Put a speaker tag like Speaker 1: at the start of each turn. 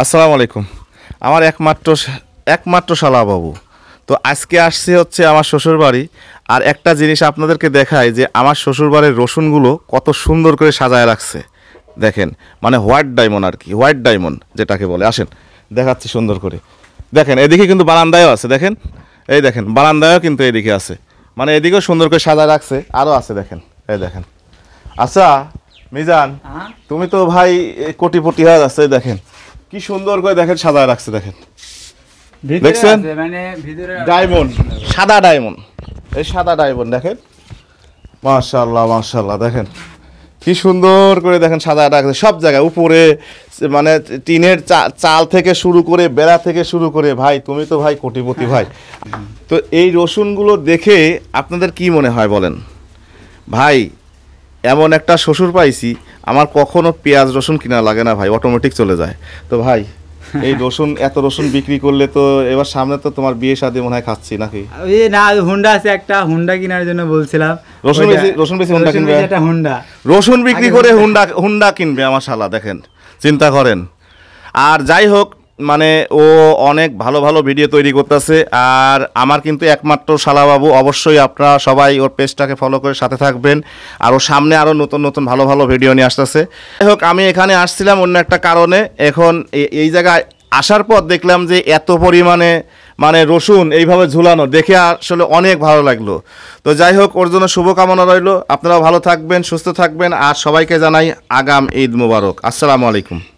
Speaker 1: আসসালামু আলাইকুম আমার একমাত্র একমাত্র শালা বাবু তো আজকে আসছে হচ্ছে আমার শ্বশুর বাড়ি আর একটা জিনিস আপনাদেরকে দেখায় যে আমার শ্বশুর বাড়ির রসুনগুলো কত সুন্দর করে সাজায় রাখছে দেখেন মানে হোয়াইট ডায়মন্ড আর কি হোয়াইট ডায়মন্ড যেটাকে বলে আসেন দেখাচ্ছি সুন্দর করে দেখেন এদিকে কিন্তু বারান্দায়ও আছে দেখেন এই দেখেন বারান্দায়ও কিন্তু এদিকে আছে মানে এদিকেও সুন্দর করে সাজায় রাখছে আরও আছে দেখেন এই দেখেন আচ্ছা মিজান হ্যাঁ? তুমি তো ভাই কোটিপটি হয়ে যাচ্ছে দেখেন কি সুন্দর করে দেখেন সাদা রাখছে দেখেন দেখছেন মানে ডায়মন্ড সাদা ডায়মন্ড এই সাদা ডায়মন্ড দেখেন মার্শাল্লাহ মার্শাল্লাহ দেখেন কি সুন্দর করে দেখেন সাদা রাখছে সব জায়গায় উপরে মানে টিনের চাল থেকে শুরু করে বেড়া থেকে শুরু করে ভাই তুমি তো ভাই কোটিপতি ভাই হ্যাঁ। তো এই রসুনগুলো দেখে আপনাদের কি মনে হয় বলেন ভাই এমন একটা শ্বশুর পাইছি আমার কখনো পেঁয়াজ রসুন কিনা লাগে না ভাই অটোমেটিক চলে যায় তো ভাই এই রসুন এত রসুন বিক্রি করলে তো এবার সামনে তো তোমার বিয়ে শাদি মনে হয় খাচ্ছি নাকি
Speaker 2: এই না হুন্ডা আছে একটা হুন্ডা কেনার জন্য বলছিলাম রসুন বেশি রসুন বেশি হুন্ডা কিনবে একটা হুন্ডা
Speaker 1: রসুন বিক্রি করে হুন্ডা হুন্ডা কিনবে আমার শালা দেখেন চিন্তা করেন আর যাই হোক মানে ও অনেক ভালো ভালো ভিডিও তৈরি করতেছে আর আমার কিন্তু একমাত্র শালাবাবু অবশ্যই আপনারা সবাই ওর পেজটাকে ফলো করে সাথে থাকবেন আর ও সামনে আরও নতুন নতুন ভালো ভালো ভিডিও নিয়ে আসতেছে যাই হোক আমি এখানে আসছিলাম অন্য একটা কারণে এখন এই জায়গায় আসার পর দেখলাম যে এত পরিমাণে মানে রসুন এইভাবে ঝুলানো দেখে আসলে অনেক ভালো লাগলো তো যাই হোক ওর জন্য শুভকামনা রইল আপনারা ভালো থাকবেন সুস্থ থাকবেন আর সবাইকে জানাই আগাম ঈদ মুবারক আসসালামু আলাইকুম